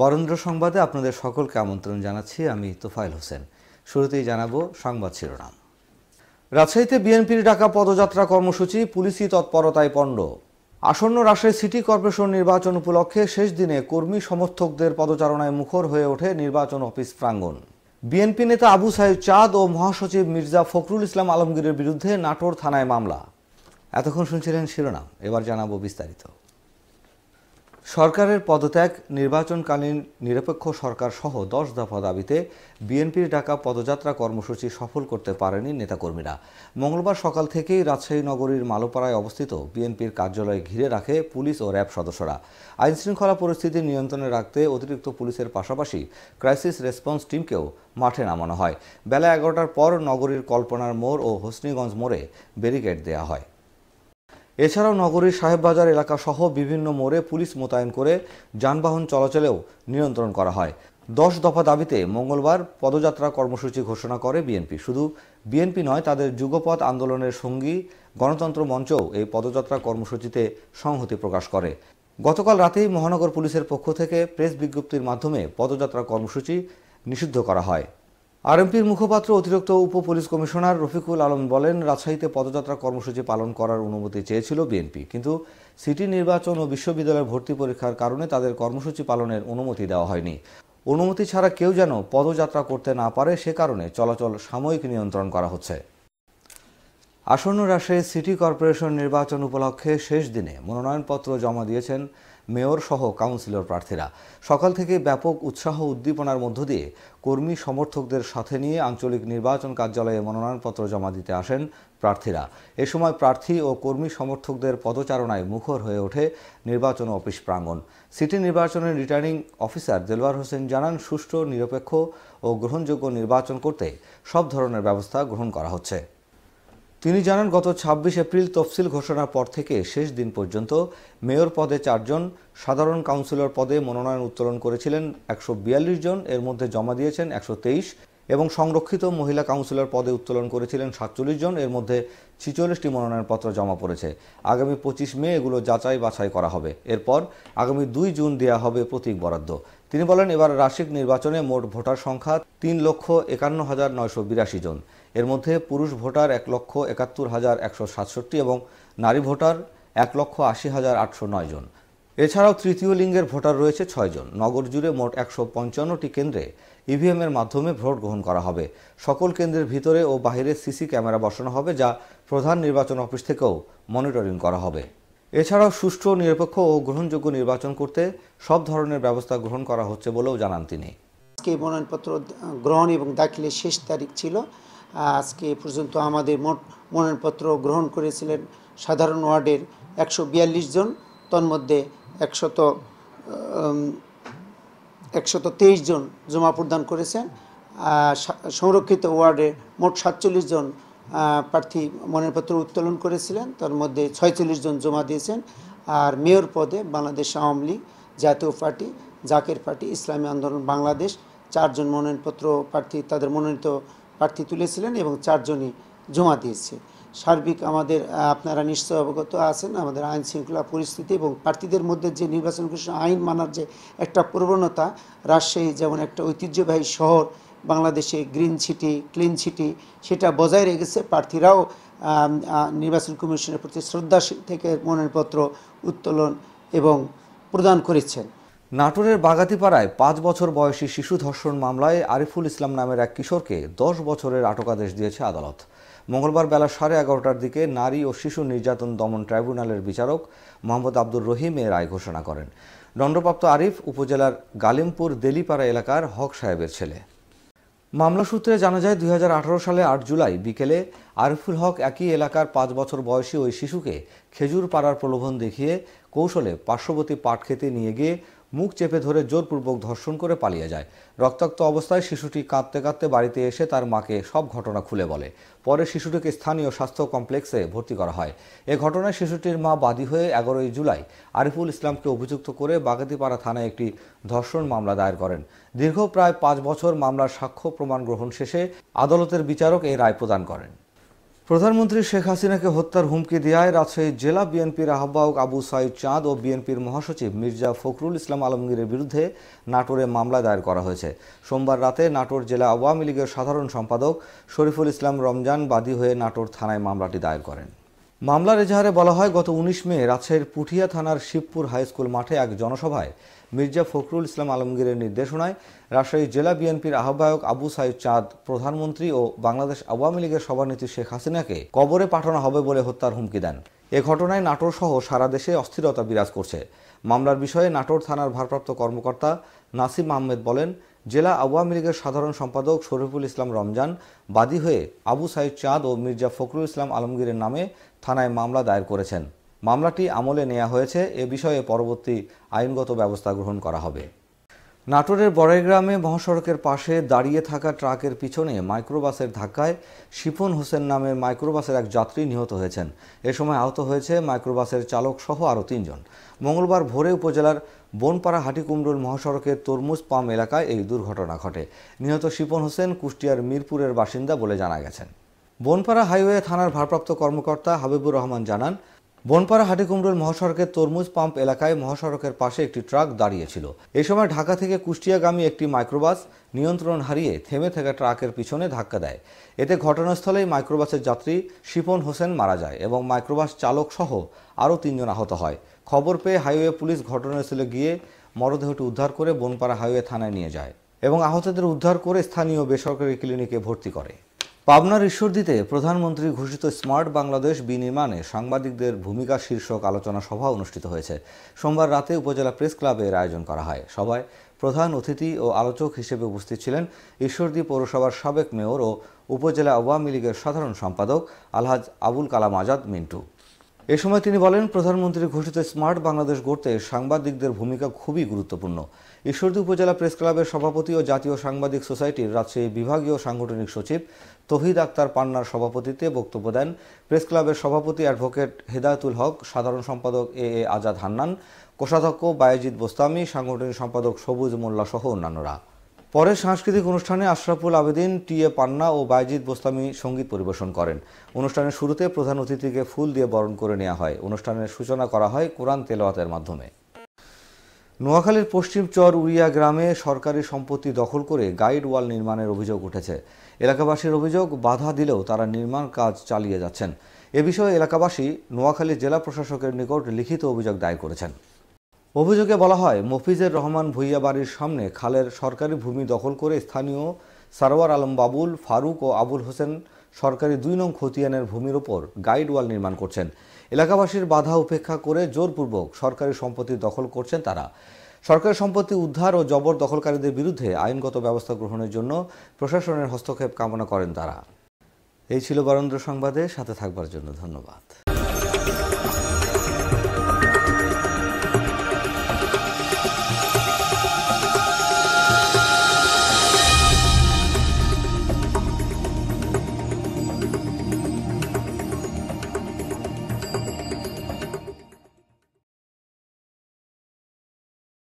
বরেন্দ্র সংবাদে আপনাদের সকলকে আমন্ত্রণ জানাচ্ছি আমি তোফাইল হোসেন শুরুতেই জানাবো সংবাদ শিরোনাম রাজশাহীতে বিএনপির ডাকা পদযাত্রা কর্মসূচি পুলিশি তৎপরতায় পণ্ড আসন্ন রাজশাহী সিটি কর্পোরেশন নির্বাচন উপলক্ষে শেষ দিনে কর্মী সমর্থকদের পদচারণায় মুখর হয়ে ওঠে নির্বাচন অফিস প্রাঙ্গণ বিএনপি নেতা আবু সাহেব চাঁদ ও মহাসচিব মির্জা ফখরুল ইসলাম আলমগীরের বিরুদ্ধে নাটোর থানায় মামলা এতক্ষণ শুনছিলেন শিরোনাম এবার জানাবো বিস্তারিত সরকারের পদত্যাগ নির্বাচনকালীন নিরপেক্ষ সরকার সহ দশ দফা দাবিতে বিএনপির ডাকা পদযাত্রা কর্মসূচি সফল করতে পারেনি নেতাকর্মীরা মঙ্গলবার সকাল থেকেই রাজশাহী নগরীর মালোপাড়ায় অবস্থিত বিএনপির কার্যালয় ঘিরে রাখে পুলিশ ও র্যাব সদস্যরা আইনশৃঙ্খলা পরিস্থিতি নিয়ন্ত্রণে রাখতে অতিরিক্ত পুলিশের পাশাপাশি ক্রাইসিস রেসপন্স টিমকেও মাঠে নামানো হয় বেলা এগারোটার পর নগরীর কল্পনার মোড় ও হোসনিগঞ্জ মোড়ে ব্যারিকেড দেওয়া হয় এছাড়াও নগরীর সাহেববাজার এলাকাসহ বিভিন্ন মোড়ে পুলিশ মোতায়েন করে যানবাহন চলাচলেও নিয়ন্ত্রণ করা হয় দশ দফা দাবিতে মঙ্গলবার পদযাত্রা কর্মসূচি ঘোষণা করে বিএনপি শুধু বিএনপি নয় তাদের যুগপথ আন্দোলনের সঙ্গী গণতন্ত্র মঞ্চও এই পদযাত্রা কর্মসূচিতে সংহতি প্রকাশ করে গতকাল রাতেই মহানগর পুলিশের পক্ষ থেকে প্রেস বিজ্ঞপ্তির মাধ্যমে পদযাত্রা কর্মসূচি নিষিদ্ধ করা হয় আরএমপির মুখপাত্র অতিরিক্ত উপ পুলিশ কমিশনার রফিকুল আলম বলেন রাজশাহীতে পদযাত্রা কর্মসূচি পালন করার অনুমতি চেয়েছিল বিএনপি কিন্তু সিটি নির্বাচন ও বিশ্ববিদ্যালয়ের ভর্তি পরীক্ষার কারণে তাদের কর্মসূচি পালনের অনুমতি দেওয়া হয়নি অনুমতি ছাড়া কেউ যেন পদযাত্রা করতে না পারে সে কারণে চলাচল সাময়িক নিয়ন্ত্রণ করা হচ্ছে আসন্ন রাশে সিটি কর্পোরেশন নির্বাচন উপলক্ষে শেষ দিনে মনোনয়নপত্র জমা দিয়েছেন মেয়র সহ কাউন্সিলর প্রার্থীরা সকাল থেকে ব্যাপক উৎসাহ উদ্দীপনার মধ্য দিয়ে কর্মী সমর্থকদের সাথে নিয়ে আঞ্চলিক নির্বাচন কার্যালয়ে মনোনয়নপত্র জমা দিতে আসেন প্রার্থীরা এ সময় প্রার্থী ও কর্মী সমর্থকদের পদচারণায় মুখর হয়ে ওঠে নির্বাচন অফিস প্রাঙ্গণ সিটি নির্বাচনের রিটার্নিং অফিসার দেলওয়ার হোসেন জানান সুষ্ঠু নিরপেক্ষ ও গ্রহণযোগ্য নির্বাচন করতে সব ধরনের ব্যবস্থা গ্রহণ করা হচ্ছে তিনি জানান গত ২৬ এপ্রিল তফসিল ঘোষণার পর থেকে শেষ দিন পর্যন্ত মেয়র পদে চারজন সাধারণ কাউন্সিলর পদে মনোনয়ন উত্তোলন করেছিলেন একশো জন এর মধ্যে জমা দিয়েছেন একশো এবং সংরক্ষিত মহিলা কাউন্সিলর পদে উত্তোলন করেছিলেন সাতচল্লিশ জন এর মধ্যে ছিচল্লিশটি মনোনয়নপত্র জমা পড়েছে আগামী পঁচিশ মে এগুলো যাচাই বাছাই করা হবে এরপর আগামী দুই জুন দেয়া হবে প্রতীক বরাদ্দ তিনি বলেন এবার রাশিক নির্বাচনে মোট ভোটার সংখ্যা তিন লক্ষ একান্ন হাজার নয়শো বিরাশি জন এর মধ্যে পুরুষ ভোটার এক লক্ষ একাত্তর হাজার একশো সাতষট্টি এবং নারী ভোটার এক লক্ষ আশি হাজার আটশো নয় জন এছাড়াও তৃতীয় লিঙ্গের ভোটার রয়েছে ছয়জন নগর জুড়ে মোট একশো পঞ্চান্নটি কেন্দ্রে ইভিএমের e মাধ্যমে ভোট গ্রহণ করা হবে সকল কেন্দ্রের ভিতরে ও বাহিরে সিসি ক্যামেরা বসানো হবে যা প্রধান নির্বাচন অফিস থেকেও মনিটরিং করা হবে এছাড়াও সুষ্ঠু নিরপেক্ষ ও গ্রহণযোগ্য নির্বাচন করতে সব ধরনের ব্যবস্থা গ্রহণ করা হচ্ছে বলেও জানান তিনি মনোনয়নপত্র গ্রহণ এবং দাখিলের শেষ তারিখ ছিল আজকে পর্যন্ত আমাদের মোট মনোনয়নপত্র গ্রহণ করেছিলেন সাধারণ ওয়ার্ডের একশো জন তন্মধ্যে একশত একশত তেইশ জন জমা প্রদান করেছেন সংরক্ষিত ওয়ার্ডে মোট সাতচল্লিশ জন প্রার্থী মনোনয়নপত্র উত্তোলন করেছিলেন তার মধ্যে ছয়চল্লিশ জন জমা দিয়েছেন আর মেয়র পদে বাংলাদেশ আওয়ামী লীগ জাতীয় পার্টি জাকের পার্টি ইসলামী আন্দোলন বাংলাদেশ চারজন মনোনয়নপত্র প্রার্থী তাদের মনোনীত প্রার্থী তুলেছিলেন এবং চারজনই জমা দিয়েছে সার্বিক আমাদের আপনারা নিশ্চয় অবগত আছেন আমাদের আইন শৃঙ্খলা পরিস্থিতি এবং প্রার্থীদের মধ্যে যে নির্বাচন কমিশন আইন মানার যে একটা প্রবণতা রাজশাহী যেমন একটা ঐতিহ্যবাহী শহর বাংলাদেশে গ্রিন সিটি ক্লিন সিটি সেটা বজায় রেখেছে প্রার্থীরাও নির্বাচন কমিশনের প্রতি শ্রদ্ধা থেকে মনোনয়নপত্র উত্তোলন এবং প্রদান করেছেন নাটোরের বাগাতিপাড়ায় পাঁচ বছর বয়সী শিশু ধর্ষণ মামলায় আরিফুল ইসলাম নামের এক কিশোরকে দশ বছরের আটকাদেশ দিয়েছে আদালত মঙ্গলবার বেলা সাড়ে এগারোটার দিকে নারী ও শিশু নির্যাতন দমন ট্রাইব্যুনালের বিচারক মোহাম্মদ আব্দুর রহিম এ রায় ঘোষণা করেন দণ্ডপ্রাপ্ত আরিফ উপজেলার গালিমপুর দেলিপাড়া এলাকার হক সাহেবের ছেলে মামলা সূত্রে জানা যায় দুই সালে আট জুলাই বিকেলে আরিফুল হক একই এলাকার পাঁচ বছর বয়সী ওই শিশুকে খেজুর পাড়ার প্রলোভন দেখিয়ে কৌশলে পার্শ্ববর্তী পাটক্ষেতে নিয়ে গিয়ে মুখ চেপে ধরে জোরপূর্বক ধর্ষণ করে পালিয়ে যায় রক্তাক্ত অবস্থায় শিশুটি কাঁদতে কাঁদতে বাড়িতে এসে তার মাকে সব ঘটনা খুলে বলে পরে শিশুটিকে স্থানীয় স্বাস্থ্য কমপ্লেক্সে ভর্তি করা হয় এ ঘটনায় শিশুটির মা বাদী হয়ে এগারোই জুলাই আরিফুল ইসলামকে অভিযুক্ত করে বাগাতিপাড়া থানায় একটি ধর্ষণ মামলা দায়ের করেন দীর্ঘ প্রায় পাঁচ বছর মামলার সাক্ষ্য প্রমাণ গ্রহণ শেষে আদালতের বিচারক এই রায় প্রদান করেন প্রধানমন্ত্রী শেখ হাসিনাকে হত্যার হুমকি দেওয়ায় রাজশাহী জেলা বিএনপির আহ্বায়ক আবু সাইদ চাঁদ ও বিএনপির মহাসচিব মির্জা ফখরুল ইসলাম আলমগীরের বিরুদ্ধে নাটোরে মামলা দায়ের করা হয়েছে সোমবার রাতে নাটোর জেলা আওয়ামী লীগের সাধারণ সম্পাদক শরীফুল ইসলাম রমজান বাদী হয়ে নাটোর থানায় মামলাটি দায়ের করেন মামলার এজাহারে বলা হয় গত উনিশ মে রাজশাহীর পুঠিয়া থানার শিবপুর হাইস্কুল মাঠে এক জনসভায় মির্জা ফখরুল ইসলাম আলমগীরের নির্দেশনায় রাজশাহী জেলা বিএনপির আহ্বায়ক আবু সাইদ চাঁদ প্রধানমন্ত্রী ও বাংলাদেশ আওয়ামী লীগের সভানেত্রী শেখ হাসিনাকে কবরে পাঠানো হবে বলে হত্যার হুমকি দেন এ ঘটনায় নাটোর সহ সারা দেশে অস্থিরতা বিরাজ করছে মামলার বিষয়ে নাটোর থানার ভারপ্রাপ্ত কর্মকর্তা নাসিম আহমেদ বলেন জেলা আওয়ামী লীগের সাধারণ সম্পাদক শরীফুল ইসলাম রমজান বাদী হয়ে আবু সাইদ চাঁদ ও মির্জা ফখরুল ইসলাম আলমগীরের নামে থানায় মামলা দায়ের করেছেন মামলাটি আমলে নেওয়া হয়েছে এ বিষয়ে পরবর্তী আইনগত ব্যবস্থা গ্রহণ করা হবে নাটোরের বড়াইগ্রামে মহাসড়কের পাশে দাঁড়িয়ে থাকা ট্রাকের পিছনে মাইক্রোবাসের ধাক্কায় শিপন হোসেন নামের মাইক্রোবাসের এক যাত্রী নিহত হয়েছেন এ সময় আহত হয়েছে মাইক্রোবাসের চালক সহ আরও তিনজন মঙ্গলবার ভোরে উপজেলার বনপাড়া হাটিকুমরুল মহাসড়কের তরমুজ পাম এলাকায় এই দুর্ঘটনা ঘটে নিহত শিপন হোসেন কুষ্টিয়ার মিরপুরের বাসিন্দা বলে জানা গেছেন বনপাড়া হাইওয়ে থানার ভারপ্রাপ্ত কর্মকর্তা হাবিবুর রহমান জানান বনপাড়া হাটিকুমরুল মহাসড়কের তরমুজ পাম্প এলাকায় মহাসড়কের পাশে একটি ট্রাক দাঁড়িয়েছিল এ সময় ঢাকা থেকে কুষ্টিয়াগামী একটি মাইক্রোবাস নিয়ন্ত্রণ হারিয়ে থেমে থাকা ট্রাকের পিছনে ধাক্কা দেয় এতে ঘটনাস্থলেই মাইক্রোবাসের যাত্রী শিপন হোসেন মারা যায় এবং মাইক্রোবাস চালক সহ আরও তিনজন আহত হয় খবর পেয়ে হাইওয়ে পুলিশ ঘটনাস্থলে গিয়ে মরদেহটি উদ্ধার করে বনপাড়া হাইওয়ে থানায় নিয়ে যায় এবং আহতদের উদ্ধার করে স্থানীয় বেসরকারি ক্লিনিকে ভর্তি করে পাবনার ঈশ্বরদীতে প্রধানমন্ত্রী ঘোষিত স্মার্ট বাংলাদেশ বিনির্মাণে সাংবাদিকদের ভূমিকা শীর্ষক আলোচনা সভা অনুষ্ঠিত হয়েছে সোমবার রাতে উপজেলা প্রেস ক্লাবে এর আয়োজন করা হয় সভায় প্রধান অতিথি ও আলোচক হিসেবে উপস্থিত ছিলেন ঈশ্বরদী পৌরসভার সাবেক মেয়র ও উপজেলা আওয়ামী লীগের সাধারণ সম্পাদক আলহাজ আবুল কালাম আজাদ মিন্টু এ সময় তিনি বলেন প্রধানমন্ত্রী ঘোষিত স্মার্ট বাংলাদেশ গড়তে সাংবাদিকদের ভূমিকা খুবই গুরুত্বপূর্ণ ঈশ্বরদী উপজেলা প্রেস ক্লাবের সভাপতি ও জাতীয় সাংবাদিক সোসাইটির রাজশাহী বিভাগীয় সাংগঠনিক সচিব তহিদ আক্তার পান্নার সভাপতিতে বক্তব্য দেন প্রেস ক্লাবের সভাপতি অ্যাডভোকেট হেদায়তুল হক সাধারণ সম্পাদক এ এ আজাদ হান্নান কোষাধ্যক্ষ বায়েজিদ বোস্তামি সাংগঠনিক সম্পাদক সবুজ মোল্লা সহ অন্যান্যরা পরে সাংস্কৃতিক অনুষ্ঠানে আশরাফুল আবেদিন টি এ পান্না ও বাইজিৎ বোস্তামি সঙ্গীত পরিবেশন করেন অনুষ্ঠানের শুরুতে প্রধান অতিথিকে ফুল দিয়ে বরণ করে নেওয়া হয় অনুষ্ঠানের সূচনা করা হয় কোরআন তেলাওয়াতের মাধ্যমে নোয়াখালীর পশ্চিম চর উড়িয়া গ্রামে সরকারি সম্পত্তি দখল করে গাইড ওয়াল নির্মাণের অভিযোগ উঠেছে এলাকাবাসীর অভিযোগ বাধা দিলেও তারা নির্মাণ কাজ চালিয়ে যাচ্ছেন এ বিষয়ে এলাকাবাসী নোয়াখালী জেলা প্রশাসকের নিকট লিখিত অভিযোগ দায়ের করেছেন অভিযোগে বলা হয় মফিজের রহমান ভুইয়া বাড়ির সামনে খালের সরকারি ভূমি দখল করে স্থানীয় সারোয়ার আলম বাবুল ফারুক ও আবুল হোসেন সরকারি দুই নং খতিয়ানের ভূমির ওপর গাইড ওয়াল নির্মাণ করছেন এলাকাবাসীর বাধা উপেক্ষা করে জোরপূর্বক সরকারি সম্পত্তি দখল করছেন তারা সরকারি সম্পত্তি উদ্ধার ও জবর দখলকারীদের বিরুদ্ধে আইনগত ব্যবস্থা গ্রহণের জন্য প্রশাসনের হস্তক্ষেপ কামনা করেন তারা এই ছিল বরেন্দ্র সংবাদে সাথে থাকবার জন্য ধন্যবাদ